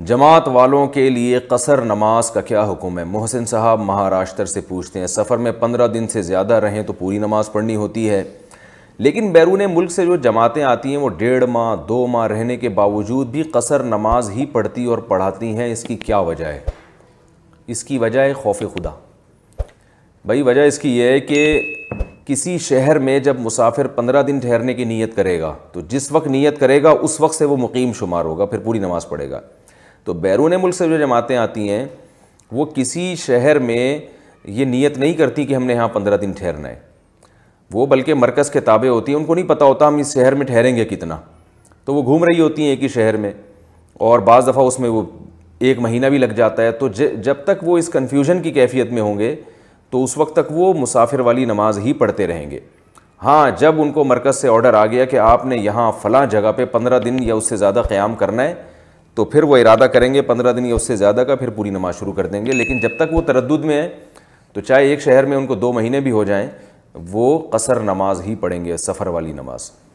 जमात वालों के लिए कसर नमाज का क्या हुक्म है मोहसिन साहब महाराष्ट्र से पूछते हैं सफ़र में पंद्रह दिन से ज़्यादा रहें तो पूरी नमाज पढ़नी होती है लेकिन बैरून मुल्क से जो जमातें आती हैं वो डेढ़ माह दो माह रहने के बावजूद भी कसर नमाज ही पढ़ती और पढ़ाती हैं इसकी क्या वजह है इसकी वजह है खौफ खुदा भाई वजह इसकी यह है कि किसी शहर में जब मुसाफिर पंद्रह दिन ठहरने की नीयत करेगा तो जिस वक्त नीयत करेगा उस वक्त से वो मुकीम शुमार होगा फिर पूरी नमाज़ पढ़ेगा तो बैरून मुल्क से जो जमातें आती हैं वो किसी शहर में ये नीयत नहीं करती कि हमने यहाँ पंद्रह दिन ठहरना है वो बल्कि मरकज़ के ताबे होती हैं उनको नहीं पता होता हम इस शहर में ठहरेंगे कितना तो वो घूम रही होती हैं एक ही शहर में और बज़ दफ़ा उसमें वो एक महीना भी लग जाता है तो जब तक वो इस कन्फ्यूजन की कैफियत में होंगे तो उस वक्त तक वो मुसाफिर वाली नमाज ही पढ़ते रहेंगे हाँ जब उनको मरकज़ से ऑर्डर आ गया कि आपने यहाँ फ़लाँ जगह पर पंद्रह दिन या उससे ज़्यादा क़्याम करना है तो फिर वो इरादा करेंगे पंद्रह दिन या उससे ज़्यादा का फिर पूरी नमाज शुरू कर देंगे लेकिन जब तक वो तरद में है तो चाहे एक शहर में उनको दो महीने भी हो जाएँ वो कसर नमाज ही पढ़ेंगे सफ़र वाली नमाज़